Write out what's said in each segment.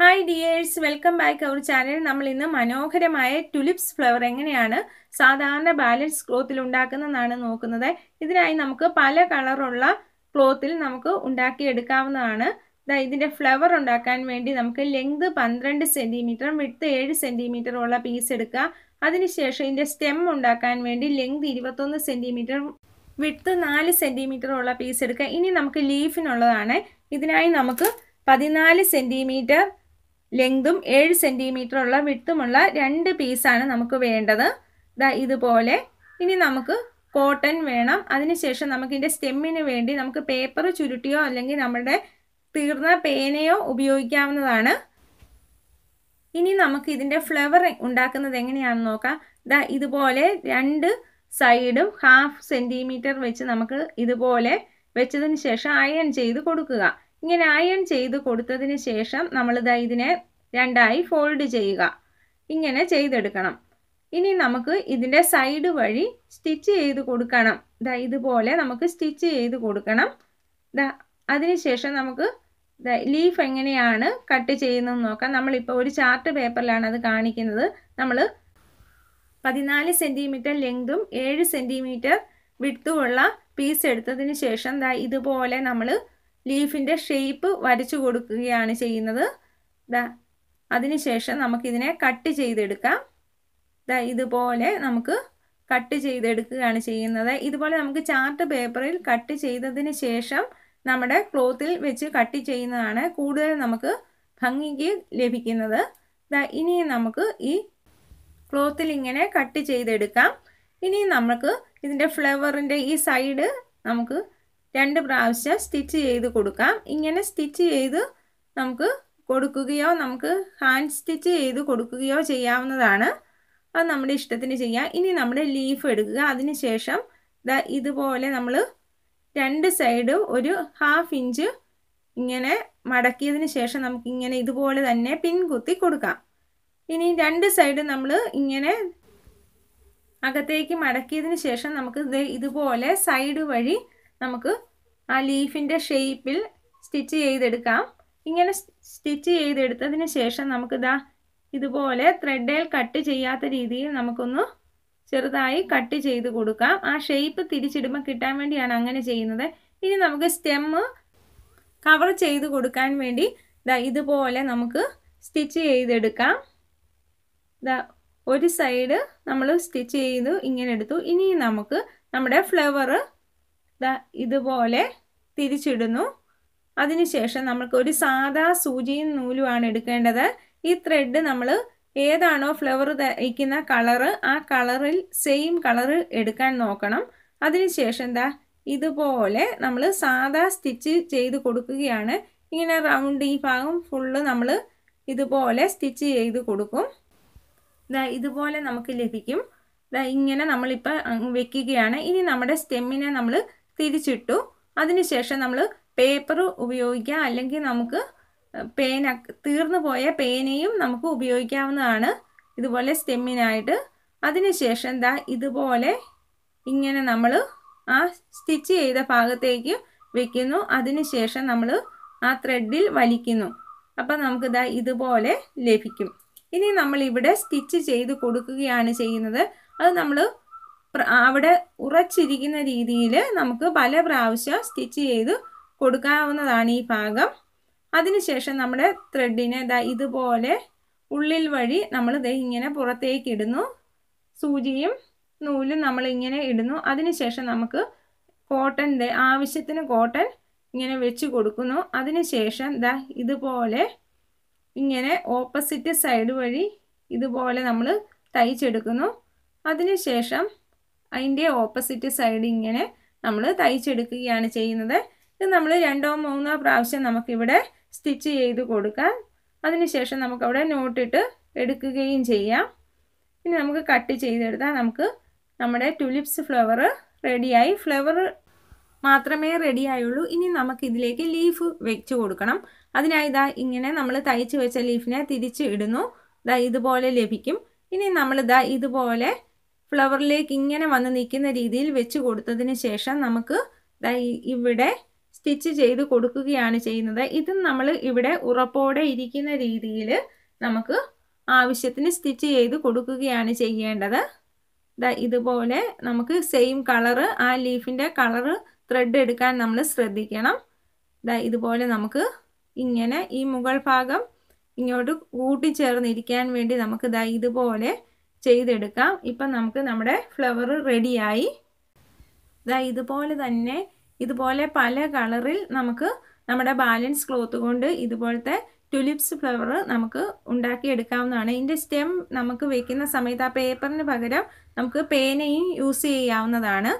hi dears welcome back our channel നമ്മൾ ഇന്ന് മനോഹരമായ ടുലിപ്സ് ഫ്ലവർ എങ്ങനെയാണ് സാധാരണ ബാലൻസ് ക്ലോത്തിൽ ഉണ്ടാക്കുന്നതാണ് നോക്കുന്നത് ഇതിനായി നമുക്ക് പല കളറുള്ള ക്ലോത്തിൽ നമുക്ക് ഉണ്ടാക്കിയെടുക്കാവുന്നതാണ് ഇതിൻ്റെ ഫ്ലവർ ഉണ്ടാക്കാൻ വേണ്ടി നമുക്ക് ലെങ്ത് പന്ത്രണ്ട് സെൻറ്റിമീറ്ററും വിട്ട് ഏഴ് സെൻറ്റിമീറ്ററും ഉള്ള പീസ് എടുക്കുക അതിനുശേഷം ഇതിൻ്റെ സ്റ്റെം ഉണ്ടാക്കാൻ വേണ്ടി ലെങ്ത് ഇരുപത്തൊന്ന് സെൻറ്റിമീറ്റർ വിട്ട് നാല് സെൻറ്റിമീറ്റർ ഉള്ള പീസ് എടുക്കുക ഇനി നമുക്ക് ലീഫിനുള്ളതാണ് ഇതിനായി നമുക്ക് പതിനാല് സെൻറ്റിമീറ്റർ ലെങ്തും ഏഴ് സെൻറ്റിമീറ്റർ ഉള്ള വിട്ടുമുള്ള രണ്ട് പീസാണ് നമുക്ക് വേണ്ടത് ദാ ഇതുപോലെ ഇനി നമുക്ക് കോട്ടൺ വേണം അതിനുശേഷം നമുക്ക് സ്റ്റെമ്മിന് വേണ്ടി നമുക്ക് പേപ്പർ ചുരുട്ടിയോ അല്ലെങ്കിൽ നമ്മുടെ തീർന്ന പേനയോ ഉപയോഗിക്കാവുന്നതാണ് ഇനി നമുക്ക് ഇതിൻ്റെ ഫ്ലവർ ഉണ്ടാക്കുന്നത് എങ്ങനെയാണെന്ന് നോക്കാം ദാ ഇതുപോലെ രണ്ട് സൈഡും ഹാഫ് സെൻറ്റിമീറ്റർ വെച്ച് നമുക്ക് ഇതുപോലെ വെച്ചതിന് ശേഷം അയൺ ചെയ്ത് കൊടുക്കുക ഇങ്ങനെ അയൺ ചെയ്ത് കൊടുത്തതിന് ശേഷം നമ്മൾ ദാ ഇതിനെ രണ്ടായി ഫോൾഡ് ചെയ്യുക ഇങ്ങനെ ചെയ്തെടുക്കണം ഇനി നമുക്ക് ഇതിൻ്റെ സൈഡ് വഴി സ്റ്റിച്ച് ചെയ്ത് കൊടുക്കണം ദാ ഇതുപോലെ നമുക്ക് സ്റ്റിച്ച് ചെയ്ത് കൊടുക്കണം ദാ അതിനുശേഷം നമുക്ക് ലീഫ് എങ്ങനെയാണ് കട്ട് ചെയ്യുന്നതെന്ന് നോക്കാം നമ്മളിപ്പോൾ ഒരു ചാർട്ട് പേപ്പറിലാണ് അത് കാണിക്കുന്നത് നമ്മൾ പതിനാല് സെൻറ്റിമീറ്റർ ലെങ്തും ഏഴ് സെൻറ്റിമീറ്റർ വിട്ടുമുള്ള പീസ് എടുത്തതിന് ശേഷം ദാ ഇതുപോലെ നമ്മൾ ലീഫിൻ്റെ ഷേപ്പ് വരച്ചു കൊടുക്കുകയാണ് ചെയ്യുന്നത് ദാ അതിനുശേഷം നമുക്കിതിനെ കട്ട് ചെയ്തെടുക്കാം ദാ ഇതുപോലെ നമുക്ക് കട്ട് ചെയ്തെടുക്കുകയാണ് ചെയ്യുന്നത് ഇതുപോലെ നമുക്ക് ചാർട്ട് പേപ്പറിൽ കട്ട് ചെയ്തതിന് ശേഷം നമ്മുടെ ക്ലോത്തിൽ വെച്ച് കട്ട് ചെയ്യുന്നതാണ് കൂടുതൽ നമുക്ക് ഭംഗിക്ക് ലഭിക്കുന്നത് ഇനി നമുക്ക് ഈ ക്ലോത്തിൽ ഇങ്ങനെ കട്ട് ചെയ്തെടുക്കാം ഇനി നമുക്ക് ഇതിൻ്റെ ഫ്ലവറിൻ്റെ ഈ സൈഡ് നമുക്ക് രണ്ട് പ്രാവശ്യം സ്റ്റിച്ച് ചെയ്ത് കൊടുക്കാം ഇങ്ങനെ സ്റ്റിച്ച് ചെയ്ത് നമുക്ക് കൊടുക്കുകയോ നമുക്ക് ഹാൻഡ് സ്റ്റിച്ച് ചെയ്ത് കൊടുക്കുകയോ ചെയ്യാവുന്നതാണ് അത് നമ്മുടെ ഇഷ്ടത്തിന് ചെയ്യാം ഇനി നമ്മുടെ ലീഫ് എടുക്കുക അതിന് ശേഷം ഇതുപോലെ നമ്മൾ രണ്ട് സൈഡും ഒരു ഹാഫ് ഇഞ്ച് ഇങ്ങനെ മടക്കിയതിന് ശേഷം നമുക്ക് ഇങ്ങനെ ഇതുപോലെ തന്നെ പിൻകുത്തി കുത്തി കൊടുക്കാം ഇനി രണ്ട് സൈഡ് നമ്മൾ ഇങ്ങനെ അകത്തേക്ക് മടക്കിയതിന് ശേഷം നമുക്ക് ഇതുപോലെ സൈഡ് വഴി നമുക്ക് ആ ലീഫിൻ്റെ ഷേപ്പിൽ സ്റ്റിച്ച് ചെയ്തെടുക്കാം ഇങ്ങനെ സ്റ്റിച്ച് ചെയ്തെടുത്തതിന് ശേഷം നമുക്കിതാ ഇതുപോലെ ത്രെഡേൽ കട്ട് ചെയ്യാത്ത രീതിയിൽ നമുക്കൊന്ന് ചെറുതായി കട്ട് ചെയ്ത് കൊടുക്കാം ആ ഷേപ്പ് തിരിച്ചിടുമ്പോൾ കിട്ടാൻ വേണ്ടിയാണ് അങ്ങനെ ചെയ്യുന്നത് ഇനി നമുക്ക് സ്റ്റെമ്മ് കവർ ചെയ്ത് കൊടുക്കാൻ വേണ്ടി ദാ ഇതുപോലെ നമുക്ക് സ്റ്റിച്ച് ചെയ്തെടുക്കാം ദാ ഒരു സൈഡ് നമ്മൾ സ്റ്റിച്ച് ചെയ്തു ഇങ്ങനെ എടുത്തു ഇനി നമുക്ക് നമ്മുടെ ഫ്ലവർ ദാ ഇതുപോലെ തിരിച്ചിടുന്നു അതിനുശേഷം നമുക്ക് ഒരു സാധാ സൂചിയും നൂലുമാണ് എടുക്കേണ്ടത് ഈ ത്രെഡ് നമ്മൾ ഏതാണോ ഫ്ലവർ തയ്ക്കുന്ന കളറ് ആ കളറിൽ സെയിം കളറ് എടുക്കാൻ നോക്കണം അതിനുശേഷം എന്താ ഇതുപോലെ നമ്മൾ സാധാ സ്റ്റിച്ച് ചെയ്ത് കൊടുക്കുകയാണ് ഇങ്ങനെ റൗണ്ട് ഈ ഭാഗം ഫുള്ള് നമ്മൾ ഇതുപോലെ സ്റ്റിച്ച് ചെയ്ത് കൊടുക്കും ഇതാ ഇതുപോലെ നമുക്ക് ലഭിക്കും ഇതാ ഇങ്ങനെ നമ്മളിപ്പോൾ വെക്കുകയാണ് ഇനി നമ്മുടെ സ്റ്റെമ്മിനെ നമ്മൾ തിരിച്ചിട്ടു അതിനുശേഷം നമ്മൾ പേപ്പർ ഉപയോഗിക്കുക അല്ലെങ്കിൽ നമുക്ക് പേന തീർന്നു പോയ പേനയും നമുക്ക് ഉപയോഗിക്കാവുന്നതാണ് ഇതുപോലെ സ്റ്റെമ്മിനായിട്ട് അതിനുശേഷം എന്താ ഇതുപോലെ ഇങ്ങനെ നമ്മൾ ആ സ്റ്റിച്ച് ചെയ്ത ഭാഗത്തേക്ക് വെക്കുന്നു അതിനുശേഷം നമ്മൾ ആ ത്രെഡിൽ വലിക്കുന്നു അപ്പം നമുക്കിതാ ഇതുപോലെ ലഭിക്കും ഇനി നമ്മൾ ഇവിടെ സ്റ്റിച്ച് ചെയ്ത് കൊടുക്കുകയാണ് ചെയ്യുന്നത് അത് നമ്മൾ അവിടെ ഉറച്ചിരിക്കുന്ന രീതിയിൽ നമുക്ക് പല പ്രാവശ്യം സ്റ്റിച്ച് ചെയ്ത് കൊടുക്കാവുന്നതാണ് ഈ ഭാഗം അതിനുശേഷം നമ്മുടെ ത്രെഡിനെ ഇതാ ഇതുപോലെ ഉള്ളിൽ വഴി നമ്മൾ ദേ ഇങ്ങനെ പുറത്തേക്ക് ഇടുന്നു സൂചിയും നൂലും നമ്മൾ ഇങ്ങനെ ഇടുന്നു അതിനുശേഷം നമുക്ക് കോട്ടൻ്റെ ആവശ്യത്തിന് കോട്ടൺ ഇങ്ങനെ വെച്ച് കൊടുക്കുന്നു അതിനുശേഷം ദാ ഇതുപോലെ ഇങ്ങനെ ഓപ്പോസിറ്റ് സൈഡ് വഴി ഇതുപോലെ നമ്മൾ തയ്ച്ചെടുക്കുന്നു അതിനുശേഷം അതിൻ്റെ ഓപ്പോസിറ്റ് സൈഡ് ഇങ്ങനെ നമ്മൾ തയ്ച്ചെടുക്കുകയാണ് ചെയ്യുന്നത് ഇത് നമ്മൾ രണ്ടോ മൂന്നോ പ്രാവശ്യം നമുക്കിവിടെ സ്റ്റിച്ച് ചെയ്ത് കൊടുക്കാൻ അതിനുശേഷം നമുക്കവിടെ നോട്ടിട്ട് എടുക്കുകയും ചെയ്യാം ഇനി നമുക്ക് കട്ട് ചെയ്തെടുത്താൽ നമുക്ക് നമ്മുടെ ടുലിപ്സ് ഫ്ലവർ റെഡിയായി ഫ്ലവർ മാത്രമേ റെഡിയായുള്ളൂ ഇനി നമുക്ക് ഇതിലേക്ക് ലീഫ് വെച്ച് കൊടുക്കണം അതിനായി ഇതാ ഇങ്ങനെ നമ്മൾ തയ്ച്ച് വെച്ച ലീഫിനെ തിരിച്ച് ഇടുന്നു ഇതാ ഇതുപോലെ ലഭിക്കും ഇനി നമ്മൾ ഇതുപോലെ ഫ്ലവറിലേക്ക് ഇങ്ങനെ വന്ന് നിൽക്കുന്ന രീതിയിൽ വെച്ച് കൊടുത്തതിന് ശേഷം നമുക്ക് ഇവിടെ സ്റ്റിച്ച് ചെയ്ത് കൊടുക്കുകയാണ് ചെയ്യുന്നത് ഇത് നമ്മൾ ഇവിടെ ഉറപ്പോടെ ഇരിക്കുന്ന രീതിയിൽ നമുക്ക് ആവശ്യത്തിന് സ്റ്റിച്ച് ചെയ്ത് കൊടുക്കുകയാണ് ചെയ്യേണ്ടത് ഇതുപോലെ നമുക്ക് സെയിം കളറ് ആ ലീഫിൻ്റെ കളറ് ത്രെഡ് എടുക്കാൻ നമ്മൾ ശ്രദ്ധിക്കണം ഇതുപോലെ നമുക്ക് ഇങ്ങനെ ഈ മുകൾ ഭാഗം ഇങ്ങോട്ട് കൂട്ടിച്ചേർന്നിരിക്കാൻ വേണ്ടി നമുക്ക് ദാ ഇതുപോലെ ചെയ്തെടുക്കാം ഇപ്പം നമുക്ക് നമ്മുടെ ഫ്ലവർ റെഡിയായി ദാ ഇതുപോലെ തന്നെ ഇതുപോലെ പല കളറിൽ നമുക്ക് നമ്മുടെ ബാലൻസ് ക്ലോത്ത് കൊണ്ട് ഇതുപോലത്തെ ട്യുലിപ്സ് ഫ്ലവർ നമുക്ക് ഉണ്ടാക്കിയെടുക്കാവുന്നതാണ് ഇതിൻ്റെ സ്റ്റെം നമുക്ക് വെക്കുന്ന സമയത്ത് ആ പേപ്പറിന് പകരം നമുക്ക് പേനയും യൂസ് ചെയ്യാവുന്നതാണ്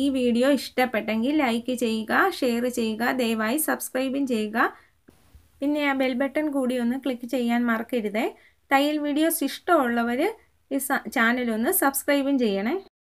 ഈ വീഡിയോ ഇഷ്ടപ്പെട്ടെങ്കിൽ ലൈക്ക് ചെയ്യുക ഷെയർ ചെയ്യുക ദയവായി സബ്സ്ക്രൈബും ചെയ്യുക പിന്നെ ആ ബെൽ ബട്ടൺ കൂടി ഒന്ന് ക്ലിക്ക് ചെയ്യാൻ മറക്കരുതേ തയ്യൽ വീഡിയോസ് ഇഷ്ടമുള്ളവർ ഈ ചാനലൊന്ന് സബ്സ്ക്രൈബും ചെയ്യണേ